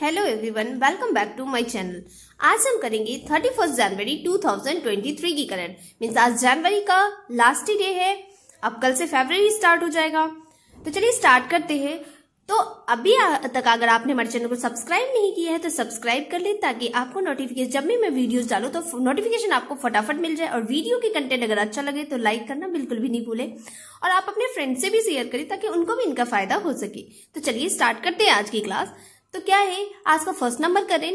hello everyone welcome back to my channel आज हम करेंगे थर्टी फर्स्ट जनवरी थ्री की करंट मीन्स आज जनवरी का लास्ट डे है अब कल से फेबर स्टार्ट हो जाएगा तो चलिए स्टार्ट करते हैं तो अभी तक अगर आपने हमारे चैनल को सब्सक्राइब नहीं किया है तो सब्सक्राइब कर लें ताकि आपको नोटिफिकेशन जब भी मैं वीडियोस डालू तो नोटिफिकेशन आपको फटाफट मिल जाए और वीडियो के कंटेंट अगर अच्छा लगे तो लाइक करना बिल्कुल भी नहीं भूले और आप अपने फ्रेंड से भी शेयर करें ताकि उनको भी इनका फायदा हो सके तो चलिए स्टार्ट करते हैं आज की क्लास तो क्या है आज का फर्स्ट नंबर करें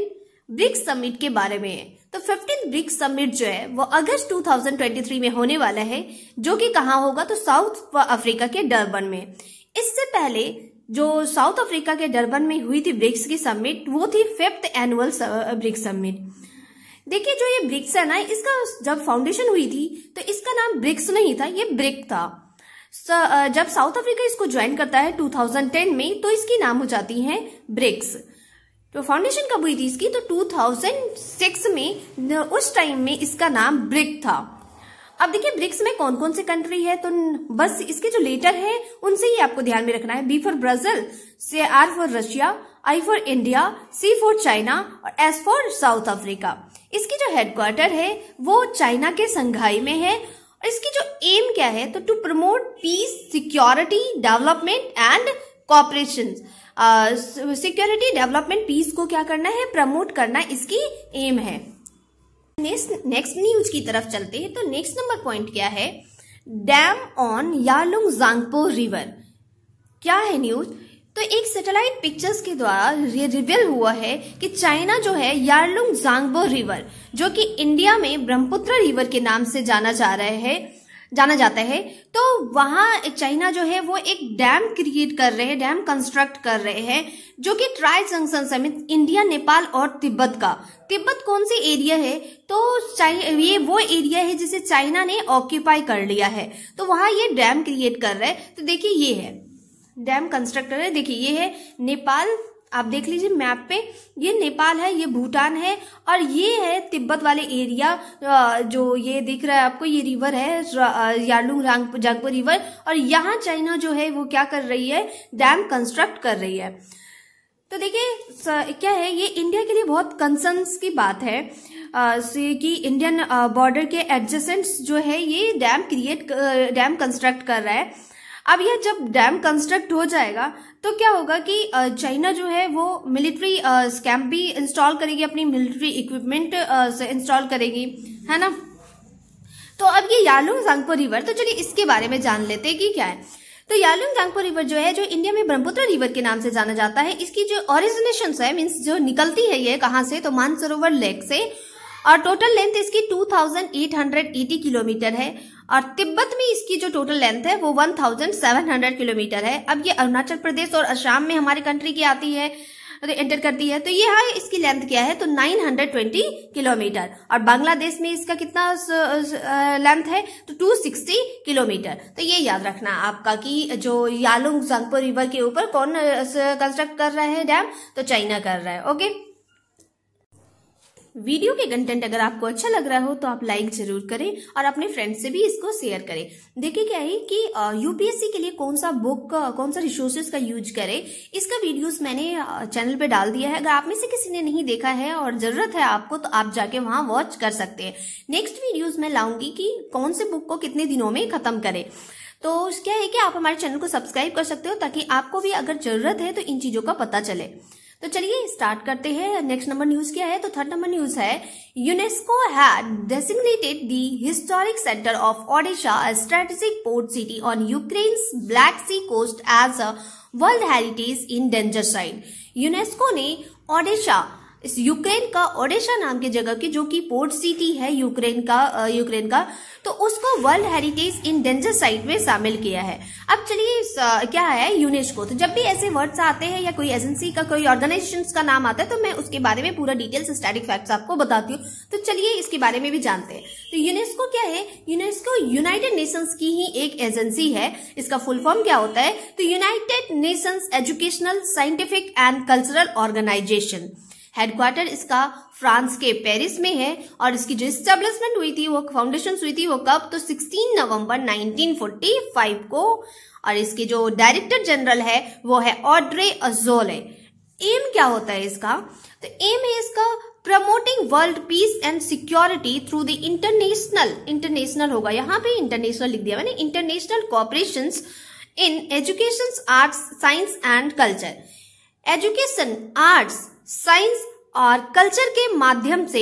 ब्रिक्स समिट के बारे में है तो फिफ्टीन ब्रिक्स समिट जो है वो अगस्त 2023 में होने वाला है जो कि कहा होगा तो साउथ अफ्रीका के डरबन में इससे पहले जो साउथ अफ्रीका के डरबन में हुई थी ब्रिक्स की समिट वो थी फिफ्थ एनुअल ब्रिक्स समिट देखिए जो ये ब्रिक्स है ना इसका जब फाउंडेशन हुई थी तो इसका नाम ब्रिक्स नहीं था ये ब्रिक था जब साउथ अफ्रीका इसको ज्वाइन करता है 2010 में तो इसकी नाम हो जाती है ब्रिक्स तो फाउंडेशन कब हुई थी इसकी तो 2006 में उस टाइम में इसका नाम ब्रिक था अब देखिए ब्रिक्स में कौन कौन से कंट्री है तो बस इसके जो लेटर है उनसे ही आपको ध्यान में रखना है बी फॉर ब्राजील से R for Russia I for India C for China और एस फॉर साउथ अफ्रीका इसकी जो हेडक्वार्टर है वो चाइना के संघाई में है और इसकी जो एम क्या है तो to promote peace security development and cooperation security development peace को क्या करना है प्रमोट करना इसकी एम है नेक्स्ट न्यूज की तरफ चलते हैं तो नेक्स्ट नंबर पॉइंट क्या है dam on Yarlung Tsangpo river क्या है न्यूज तो एक सैटेलाइट पिक्चर्स के द्वारा ये रिवील हुआ है कि चाइना जो है यारलुंग जांगबो रिवर जो कि इंडिया में ब्रह्मपुत्र रिवर के नाम से जाना जा रहा है जाना जाता है तो वहाँ चाइना जो है वो एक डैम क्रिएट कर रहे हैं डैम कंस्ट्रक्ट कर रहे हैं जो कि ट्राई जंक्शन समेत इंडिया नेपाल और तिब्बत का तिब्बत कौन सी एरिया है तो ये वो एरिया है जिसे चाइना ने ऑक्यूपाई कर लिया है तो वहाँ ये डैम क्रिएट कर रहे हैं तो देखिए ये है डैम कंस्ट्रक्टर है देखिए ये है नेपाल आप देख लीजिए मैप पे ये नेपाल है ये भूटान है और ये है तिब्बत वाले एरिया जो ये दिख रहा है आपको ये रिवर है यालुंग जागपुर रिवर और यहाँ चाइना जो है वो क्या कर रही है डैम कंस्ट्रक्ट कर रही है तो देखिए क्या है ये इंडिया के लिए बहुत कंसर्न्स की बात है कि इंडियन बॉर्डर के एडजस्टेंट्स जो है ये डैम क्रिएट डैम कंस्ट्रक्ट कर रहा है अब यह जब डैम कंस्ट्रक्ट हो जाएगा तो क्या होगा कि चाइना जो है वो मिलिट्री स्कैम्प भी इंस्टॉल करेगी अपनी मिलिट्री इक्विपमेंट से इंस्टॉल करेगी है ना तो अब ये यालुंग जांगपो रिवर तो चलिए इसके बारे में जान लेते हैं कि क्या है तो यालुंग जांगपो रिवर जो है जो इंडिया में ब्रह्मपुत्र रिवर के नाम से जाना जाता है इसकी जो ओरिजिनेशन है मीन्स जो निकलती है ये कहाँ से तो मानसरोवर लेक से और टोटल लेंथ इसकी 2880 किलोमीटर है और तिब्बत में इसकी जो टोटल लेंथ है वो 1700 किलोमीटर है अब ये अरुणाचल प्रदेश और असम में हमारी कंट्री की आती है एंटर करती है तो ये है हाँ, इसकी लेंथ क्या है तो 920 किलोमीटर और बांग्लादेश में इसका कितना लेंथ है तो 260 किलोमीटर तो ये याद रखना आपका कि जो यालुंग जंगपुर रिवर के ऊपर कौन कंस्ट्रक्ट कर रहा है डैम तो चाइना कर रहा है ओके वीडियो के कंटेंट अगर आपको अच्छा लग रहा हो तो आप लाइक जरूर करें और अपने फ्रेंड से भी इसको शेयर करें देखिए क्या है कि यूपीएससी के लिए कौन सा बुक कौन सा रिसोर्सेज का यूज करें इसका वीडियोस मैंने चैनल पे डाल दिया है अगर आप में से किसी ने नहीं देखा है और जरूरत है आपको तो आप जाके वहां वॉच कर सकते हैं नेक्स्ट वीडियोज में लाऊंगी की कौन से बुक को कितने दिनों में खत्म करे तो क्या है कि आप हमारे चैनल को सब्सक्राइब कर सकते हो ताकि आपको भी अगर जरूरत है तो इन चीजों का पता चले तो चलिए स्टार्ट करते हैं नेक्स्ट नंबर न्यूज क्या है तो थर्ड नंबर न्यूज है यूनेस्को है designated the historic centre of Odesa strategic port city on Ukraine Black Sea coast as a world heritage in danger site UNESCO ने ओडिशा इस Ukraine का ओडेशा नाम की जगह की जो कि पोर्ट सिटी है यूक्रेन का यूक्रेन का तो उसको world heritage in danger site में शामिल किया है अब चलिए क्या है यूनेस्को तो जब भी ऐसे वर्ड्स आते हैं या कोई एजेंसी का कोई ऑर्गेनाइजेशन का नाम आता है तो मैं उसके बारे में पूरा डिटेल्स स्टैटिक फैक्ट्स आपको बताती हूँ तो चलिए इसके बारे में भी जानते हैं तो यूनेस्को क्या है यूनेस्को यूनाइटेड नेशंस की ही एक एजेंसी है इसका फुल फॉर्म क्या होता है तो United Nations Educational Scientific and Cultural Organization headquarter इसका फ्रांस के पेरिस में है और इसकी जो स्टेब्लिशमेंट हुई थी वो फाउंडेशन हुई थी वो कब तो 16 नवंबर 1945 को और इसके जो डायरेक्टर जनरल है वो है ऑड्रे अजोले एम क्या होता है इसका तो एम है इसका promoting world peace and security through the international international होगा यहाँ पे इंटरनेशनल लिख दिया मैंने international cooperation in education arts science and culture education arts science और कल्चर के माध्यम से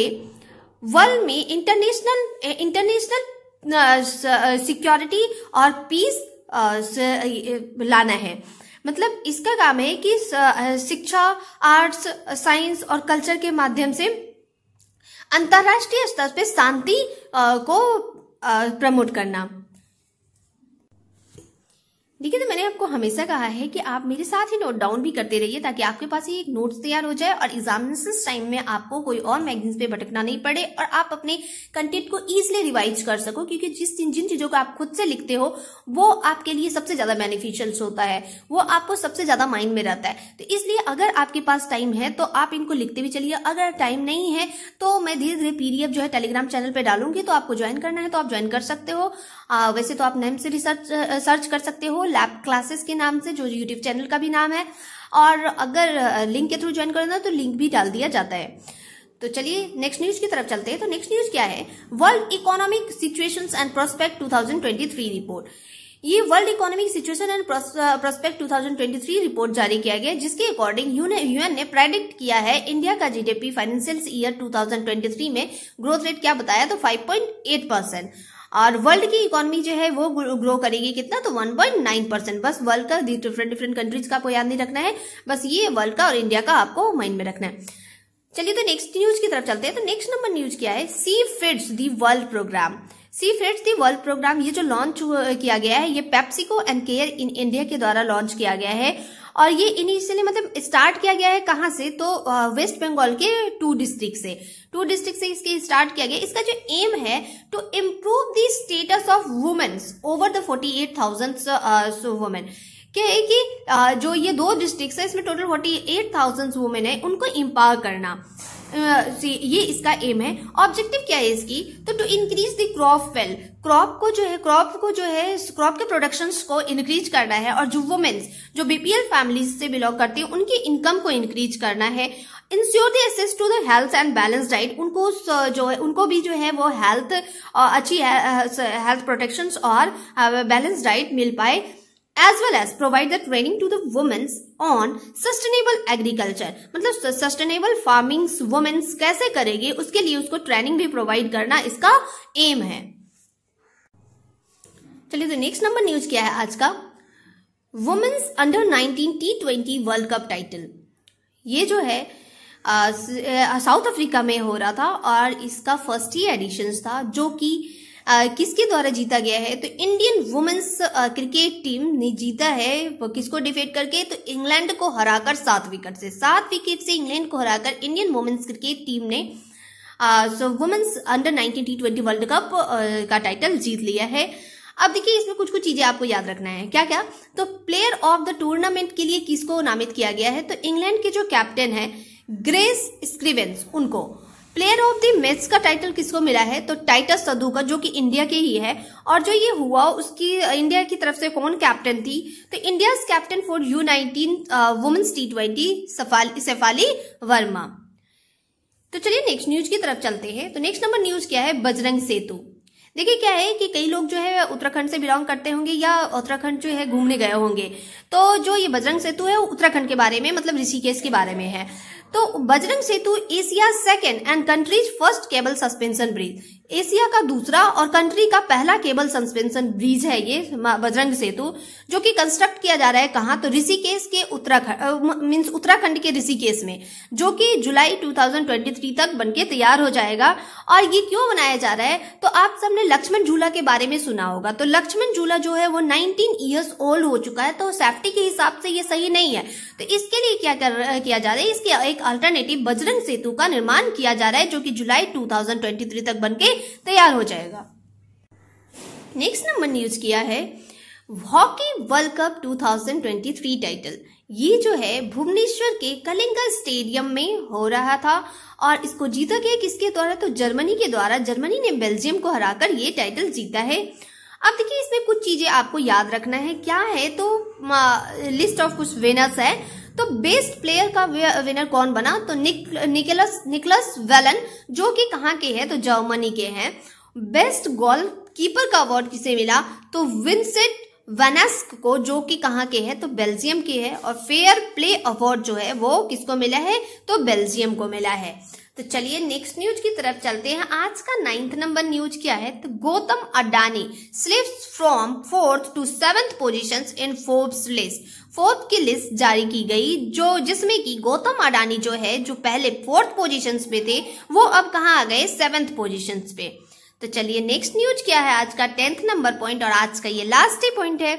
वर्ल्ड में इंटरनेशनल इंटरनेशनल सिक्योरिटी और पीस लाना है मतलब इसका काम है कि शिक्षा आर्ट्स साइंस और कल्चर के माध्यम से अंतर्राष्ट्रीय स्तर पे शांति को प्रमोट करना देखिए तो मैंने आपको हमेशा कहा है कि आप मेरे साथ ही नोट डाउन भी करते रहिए ताकि आपके पास ही एक नोट तैयार हो जाए और एग्जामिनेशन टाइम में आपको कोई और मैगजीन पे भटकना नहीं पड़े और आप अपने कंटेंट को इजिली रिवाइज कर सको क्योंकि जिस जिन चीजों को आप खुद से लिखते हो वो आपके लिए सबसे ज्यादा बेनिफिशियल होता है वो आपको सबसे ज्यादा माइंड में रहता है तो इसलिए अगर आपके पास टाइम है तो आप इनको लिखते भी चलिए अगर टाइम नहीं है तो मैं धीरे धीरे पीडीएफ जो है टेलीग्राम चैनल पर डालूंगी तो आपको ज्वाइन करना है तो आप ज्वाइन कर सकते हो आ, वैसे तो आप नेम से भी सर्च सर्च कर सकते हो लैब क्लासेस के नाम से जो यूट्यूब चैनल का भी नाम है और अगर लिंक के थ्रू ज्वाइन करना तो लिंक भी डाल दिया जाता है तो चलिए नेक्स्ट न्यूज की तरफ चलते हैं तो नेक्स्ट न्यूज क्या है world economic situation and prospect two report ये world economic situation and prospect 2023 report जारी किया गया जिसके अकॉर्डिंग यूएन ने प्रेडिक्ट किया है इंडिया का जीडीपी फाइनेंशियल ईयर 2023 में ग्रोथ रेट क्या बताया तो 5.8 परसेंट और वर्ल्ड की इकोनॉमी जो है वो ग्रो करेगी कितना तो 1.9 परसेंट बस वर्ल्ड का डिफरेंट डिफरेंट कंट्रीज का आपको याद नहीं रखना है बस ये वर्ल्ड का और इंडिया का आपको माइंड में रखना है चलिए तो नेक्स्ट न्यूज की तरफ चलते हैं तो नेक्स्ट नंबर न्यूज क्या है she feeds the world programme she feeds the world programme ये जो लॉन्च किया गया है ये PepsiCo and Care in India के द्वारा लॉन्च किया गया है और ये इनिशियली मतलब स्टार्ट किया गया है कहाँ से तो वेस्ट बंगाल के टू डिस्ट्रिक्ट से टू डिस्ट्रिक्ट से इसके स्टार्ट किया गया इसका जो एम है to improve the status of womens over the forty eight thousand women क्या है कि जो ये दो डिस्ट्रिक्ट है इसमें total forty eight thousand women है उनको इम्पावर करना ये इसका एम है ऑब्जेक्टिव क्या है इसकी तो to increase the crop well crop को जो है क्रॉप को जो है क्रॉप के प्रोडक्शन को इंक्रीज करना है और जो वुमेन्स जो बीपीएल फैमिलीज से बिलोंग करती है उनकी इनकम को इंक्रीज करना है इंश्योर दस to health and balance diet उनको जो है उनको भी जो है वो हेल्थ अच्छी हेल्थ प्रोटेक्शन और बैलेंस डाइट मिल पाए as well as provide the training to the womens on sustainable agriculture मतलब सस्टेनेबल फार्मिंग वुमेन्स कैसे करेगी उसके लिए उसको ट्रेनिंग भी प्रोवाइड करना इसका एम है चलिए तो नेक्स्ट नंबर न्यूज क्या है आज का womens under 19 T twenty world cup title ये जो है साउथ अफ्रीका में हो रहा था और इसका फर्स्ट ही एडिशन था जो कि किसके द्वारा जीता गया है तो इंडियन वुमेन्स क्रिकेट टीम ने जीता है वो किसको डिफेट करके तो इंग्लैंड को हराकर सात विकेट से सात विकेट से इंग्लैंड को हराकर इंडियन वुमेन्स क्रिकेट टीम ने so womens under nineteen T twenty world cup का टाइटल जीत लिया है अब देखिए इसमें कुछ कुछ चीजें आपको याद रखना है क्या क्या तो प्लेयर ऑफ द टूर्नामेंट के लिए किसको नामित किया गया है तो इंग्लैंड के जो कैप्टन है ग्रेस स्क्रीवेंस उनको प्लेयर ऑफ द मैच का टाइटल किसको मिला है तो टाइटस का जो कि इंडिया के ही है और जो ये हुआ उसकी इंडिया की तरफ से कौन कैप्टन थी तो India captain for U nineteen womens T twenty Shafali Verma तो चलिए नेक्स्ट न्यूज की तरफ चलते हैं तो नेक्स्ट नंबर न्यूज क्या है बजरंग सेतु देखिए क्या है कि कई लोग जो है उत्तराखंड से बिलोंग करते होंगे या उत्तराखंड जो है घूमने गए होंगे तो जो ये बजरंग सेतु है उत्तराखंड के बारे में मतलब ऋषिकेश के बारे में है तो Bajrang Setu Asia second and countries first cable suspension bridge Asia का दूसरा और कंट्री का पहला केबल सस्पेंशन ब्रिज है ये बजरंग सेतु जो कि कंस्ट्रक्ट किया जा रहा है कहाँ तो ऋषिकेश के उत्तराखंड मीन्स उत्तराखंड के ऋषिकेश में जो कि जुलाई 2023 तक बनके तैयार हो जाएगा और ये क्यों बनाया जा रहा है तो आप सबने लक्ष्मण झूला के बारे में सुना होगा तो लक्ष्मण झूला जो है वो 19 इयर्स ओल्ड हो चुका है तो सेफ्टी के हिसाब से ये सही नहीं है तो इसके लिए क्या कर, किया जा रहा है इसके एक अल्टरनेटिव बजरंग सेतु का निर्माण किया जा रहा है जो कि जुलाई 2023 तक बनके तैयार हो जाएगा नेक्स्ट नंबर न्यूज किया है हॉकी वर्ल्ड कप 2023 टाइटल ये जो है भुवनेश्वर के कलिंगा स्टेडियम में हो रहा था और इसको जीता गया किसके द्वारा तो जर्मनी के द्वारा जर्मनी ने बेल्जियम को हराकर ये टाइटल जीता है अब देखिए इसमें कुछ चीजें आपको याद रखना है क्या है तो लिस्ट ऑफ कुछ विनर्स है तो बेस्ट प्लेयर का विनर कौन बना तो निक, निकलस निकलस वेलन जो कि कहाँ के हैं तो जर्मनी के हैं बेस्ट गोल कीपर का अवार्ड किसे मिला तो विंसेंट वनस्क को जो कि कहाँ के है तो बेल्जियम के है और फेयर प्ले अवार्ड जो है वो किसको मिला है तो बेल्जियम को मिला है तो चलिए नेक्स्ट न्यूज की तरफ चलते हैं आज का नाइन्थ नंबर न्यूज क्या है तो Gautam Adani slips from fourth to seventh position in Forbes list fourth की लिस्ट जारी की गई जो जिसमें कि गौतम अडानी जो है जो पहले फोर्थ पोजीशंस पे थे वो अब कहाँ आ गए सेवेंथ पोजीशंस पे तो चलिए नेक्स्ट न्यूज क्या है आज का टेंथ नंबर पॉइंट और आज का ये लास्ट ही पॉइंट है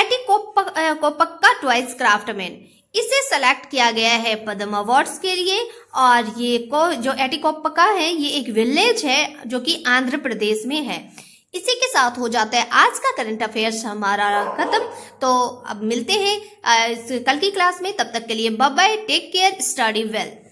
एटी कोपक्का टॉयज क्राफ्टमैन इसे सेलेक्ट किया गया है पद्म अवार्ड्स के लिए और ये को जो एटिकोपका है ये एक विलेज है जो कि आंध्र प्रदेश में है इसी के साथ हो जाता है आज का करंट अफेयर्स हमारा खत्म तो अब मिलते हैं कल की क्लास में तब तक के लिए bye bye take care study well